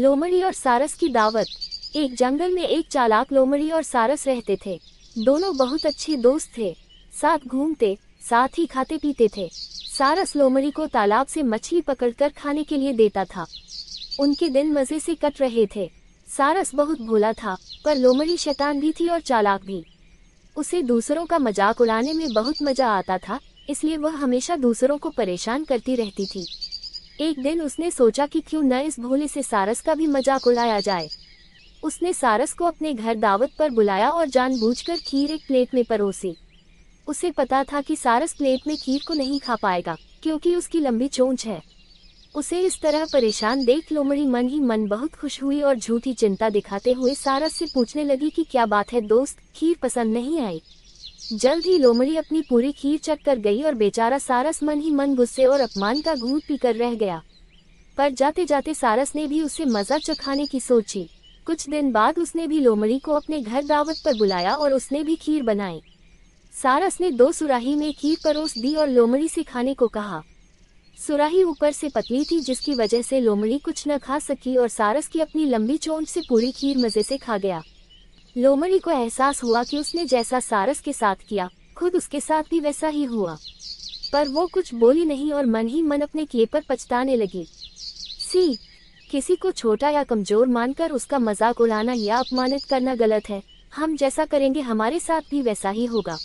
लोमड़ी और सारस की दावत एक जंगल में एक चालाक लोमड़ी और सारस रहते थे दोनों बहुत अच्छे दोस्त थे साथ घूमते साथ ही खाते पीते थे सारस लोमड़ी को तालाब से मछली पकड़कर खाने के लिए देता था उनके दिन मजे से कट रहे थे सारस बहुत भोला था पर लोमड़ी शैतान भी थी और चालाक भी उसे दूसरों का मजाक उड़ाने में बहुत मजा आता था इसलिए वह हमेशा दूसरों को परेशान करती रहती थी एक दिन उसने सोचा कि क्यों न इस भोले से सारस का भी मजाक उड़ाया जाए उसने सारस को अपने घर दावत पर बुलाया और जानबूझकर खीर एक प्लेट में परोसी उसे पता था कि सारस प्लेट में खीर को नहीं खा पाएगा क्योंकि उसकी लंबी चोंच है उसे इस तरह परेशान देख लोमड़ी मन ही मन बहुत खुश हुई और झूठी चिंता दिखाते हुए सारस से पूछने लगी कि क्या बात है दोस्त खीर पसंद नहीं आई जल्द ही लोमड़ी अपनी पूरी खीर चक कर गई और बेचारा सारस मन ही मन गुस्से और अपमान का घूट पी कर रह गया पर जाते जाते सारस ने भी उसे मजा चखाने की सोची कुछ दिन बाद उसने भी लोमड़ी को अपने घर दावत पर बुलाया और उसने भी खीर बनाई सारस ने दो सुराही में खीर परोस दी और लोमड़ी से खाने को कहा सुराही ऊपर से पतली थी जिसकी वजह से लोमड़ी कुछ न खा सकी और सारस की अपनी लंबी चोंच से पूरी खीर मजे से खा गया लोमड़ी को एहसास हुआ कि उसने जैसा सारस के साथ किया खुद उसके साथ भी वैसा ही हुआ पर वो कुछ बोली नहीं और मन ही मन अपने किए पर पछताने लगी सी किसी को छोटा या कमजोर मानकर उसका मजाक उड़ाना या अपमानित करना गलत है हम जैसा करेंगे हमारे साथ भी वैसा ही होगा